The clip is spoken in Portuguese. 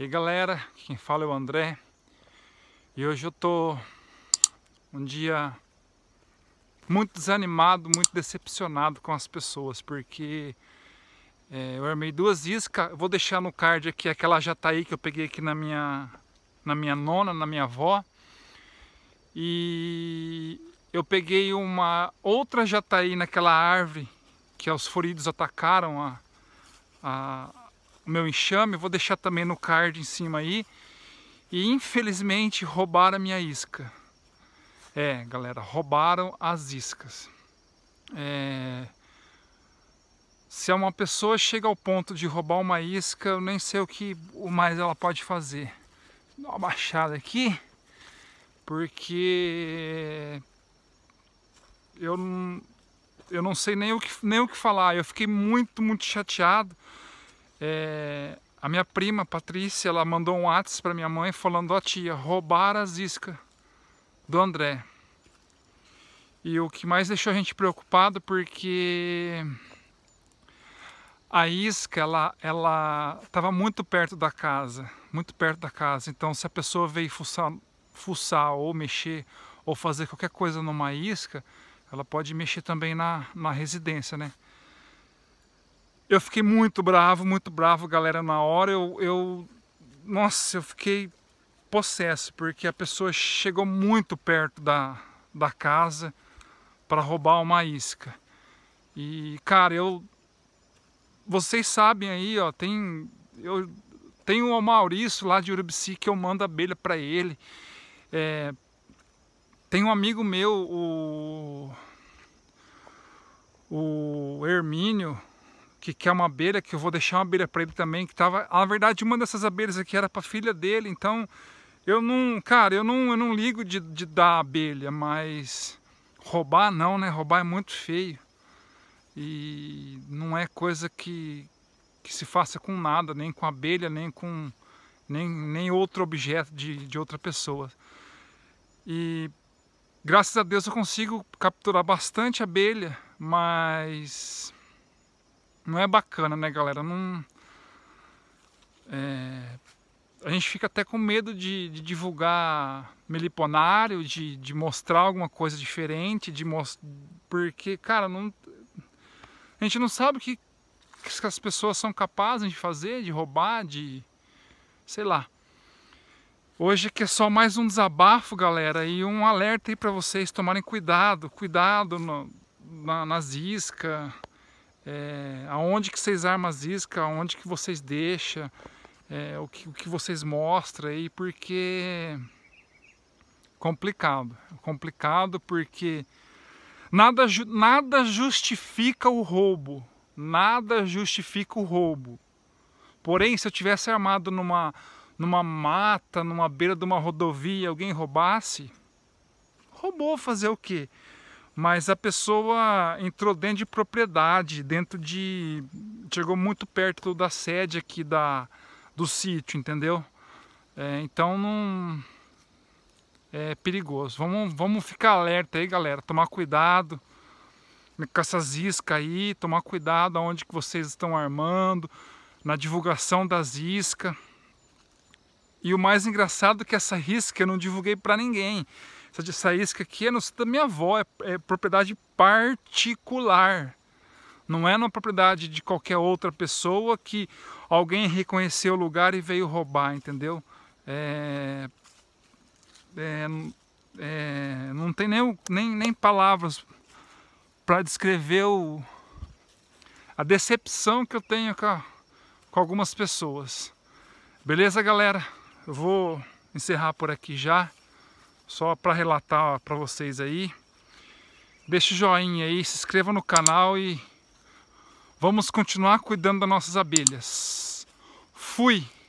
E galera, quem fala é o André. E hoje eu tô um dia muito desanimado, muito decepcionado com as pessoas, porque é, eu armei duas iscas. vou deixar no card aqui aquela jataí tá que eu peguei aqui na minha, na minha nona, na minha avó. E eu peguei uma outra jataí tá naquela árvore que os furidos atacaram a, a, meu enxame, vou deixar também no card em cima aí. E infelizmente roubaram a minha isca. É, galera, roubaram as iscas. É... Se é uma pessoa chega ao ponto de roubar uma isca, eu nem sei o que mais ela pode fazer. Dá uma baixada aqui, porque eu, eu não sei nem o, que, nem o que falar. Eu fiquei muito, muito chateado. É, a minha prima, Patrícia, ela mandou um WhatsApp para minha mãe falando, a tia, roubaram as iscas do André. E o que mais deixou a gente preocupado porque a isca ela ela estava muito perto da casa, muito perto da casa. Então se a pessoa veio fuçar, fuçar ou mexer ou fazer qualquer coisa numa isca, ela pode mexer também na, na residência, né? Eu fiquei muito bravo, muito bravo, galera, na hora. Eu, eu nossa, eu fiquei possesso, porque a pessoa chegou muito perto da, da casa para roubar uma isca. E, cara, eu... Vocês sabem aí, ó, tem... Eu tenho o Maurício lá de Urubici que eu mando abelha para ele. É, tem um amigo meu, o, o Hermínio, que quer uma abelha, que eu vou deixar uma abelha para ele também, que tava, na verdade, uma dessas abelhas aqui era para filha dele, então eu não, cara, eu não, eu não ligo de, de dar abelha, mas roubar não, né? Roubar é muito feio. E não é coisa que, que se faça com nada, nem com abelha, nem com nem, nem outro objeto de, de outra pessoa. E graças a Deus eu consigo capturar bastante abelha, mas não é bacana, né, galera? Não, é, a gente fica até com medo de, de divulgar meliponário, de, de, mostrar alguma coisa diferente, de porque, cara, não, a gente não sabe o que, que as pessoas são capazes de fazer, de roubar, de. sei lá. Hoje que é só mais um desabafo, galera, e um alerta aí para vocês tomarem cuidado, cuidado no, na, nas iscas é, aonde que vocês armam as iscas, aonde que vocês deixam, é, o, que, o que vocês mostram aí, porque complicado, complicado porque nada, nada justifica o roubo, nada justifica o roubo. Porém, se eu tivesse armado numa, numa mata, numa beira de uma rodovia, alguém roubasse, roubou fazer o quê? mas a pessoa entrou dentro de propriedade, dentro de. chegou muito perto da sede aqui da, do sítio, entendeu? É, então não. é perigoso. Vamos, vamos ficar alerta aí, galera, tomar cuidado com essas iscas aí, tomar cuidado aonde que vocês estão armando, na divulgação das iscas. E o mais engraçado é que essa isca eu não divulguei para ninguém. Essa, essa isca aqui é no sítio da minha avó, é, é propriedade particular. Não é uma propriedade de qualquer outra pessoa que alguém reconheceu o lugar e veio roubar, entendeu? É, é, é, não tem nem, nem, nem palavras para descrever o, a decepção que eu tenho com, a, com algumas pessoas. Beleza, galera? Eu vou encerrar por aqui já. Só para relatar para vocês aí. Deixe o joinha aí, se inscreva no canal e vamos continuar cuidando das nossas abelhas. Fui!